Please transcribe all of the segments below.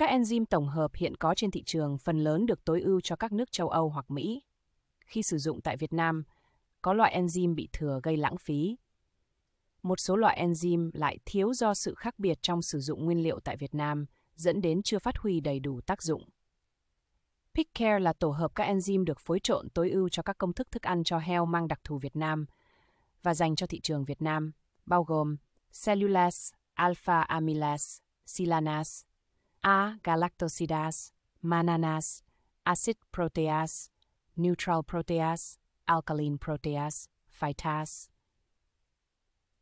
Các enzyme tổng hợp hiện có trên thị trường phần lớn được tối ưu cho các nước châu Âu hoặc Mỹ. Khi sử dụng tại Việt Nam, có loại enzyme bị thừa gây lãng phí. Một số loại enzyme lại thiếu do sự khác biệt trong sử dụng nguyên liệu tại Việt Nam, dẫn đến chưa phát huy đầy đủ tác dụng. Pickcare là tổ hợp các enzyme được phối trộn tối ưu cho các công thức thức ăn cho heo mang đặc thù Việt Nam và dành cho thị trường Việt Nam, bao gồm cellulase, alpha amylase, silanase, A. Galactosidase, mannanase, acid protease, neutral protease, alkaline protease, phytase.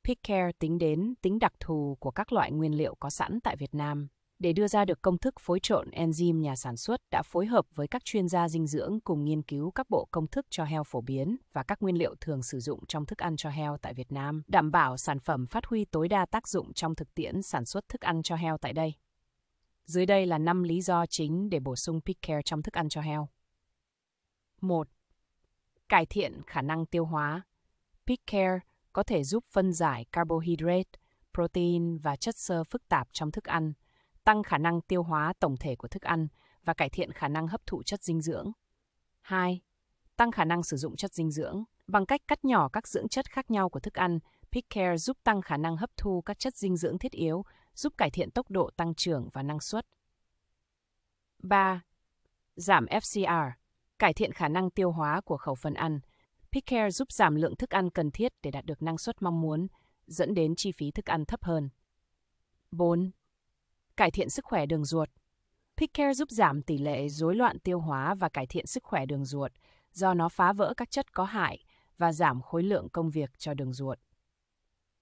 Pickcare tính đến tính đặc thù của các loại nguyên liệu có sẵn tại Việt Nam để đưa ra được công thức phối trộn enzyme nhà sản xuất đã phối hợp với các chuyên gia dinh dưỡng cùng nghiên cứu các bộ công thức cho heo phổ biến và các nguyên liệu thường sử dụng trong thức ăn cho heo tại Việt Nam, đảm bảo sản phẩm phát huy tối đa tác dụng trong thực tiễn sản xuất thức ăn cho heo tại đây. Dưới đây là 5 lý do chính để bổ sung Pickcare trong thức ăn cho heo. 1. Cải thiện khả năng tiêu hóa. Pickcare có thể giúp phân giải carbohydrate, protein và chất xơ phức tạp trong thức ăn, tăng khả năng tiêu hóa tổng thể của thức ăn và cải thiện khả năng hấp thụ chất dinh dưỡng. 2. Tăng khả năng sử dụng chất dinh dưỡng bằng cách cắt nhỏ các dưỡng chất khác nhau của thức ăn Pick Care giúp tăng khả năng hấp thu các chất dinh dưỡng thiết yếu giúp cải thiện tốc độ tăng trưởng và năng suất. 3. Giảm FCR, cải thiện khả năng tiêu hóa của khẩu phần ăn. Pickcare giúp giảm lượng thức ăn cần thiết để đạt được năng suất mong muốn, dẫn đến chi phí thức ăn thấp hơn. 4. Cải thiện sức khỏe đường ruột. Pickcare giúp giảm tỷ lệ rối loạn tiêu hóa và cải thiện sức khỏe đường ruột, do nó phá vỡ các chất có hại và giảm khối lượng công việc cho đường ruột.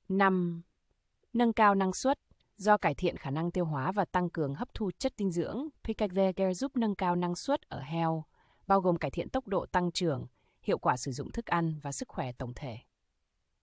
5. Nâng cao năng suất. Do cải thiện khả năng tiêu hóa và tăng cường hấp thu chất dinh dưỡng, Picager giúp nâng cao năng suất ở heo, bao gồm cải thiện tốc độ tăng trưởng, hiệu quả sử dụng thức ăn và sức khỏe tổng thể.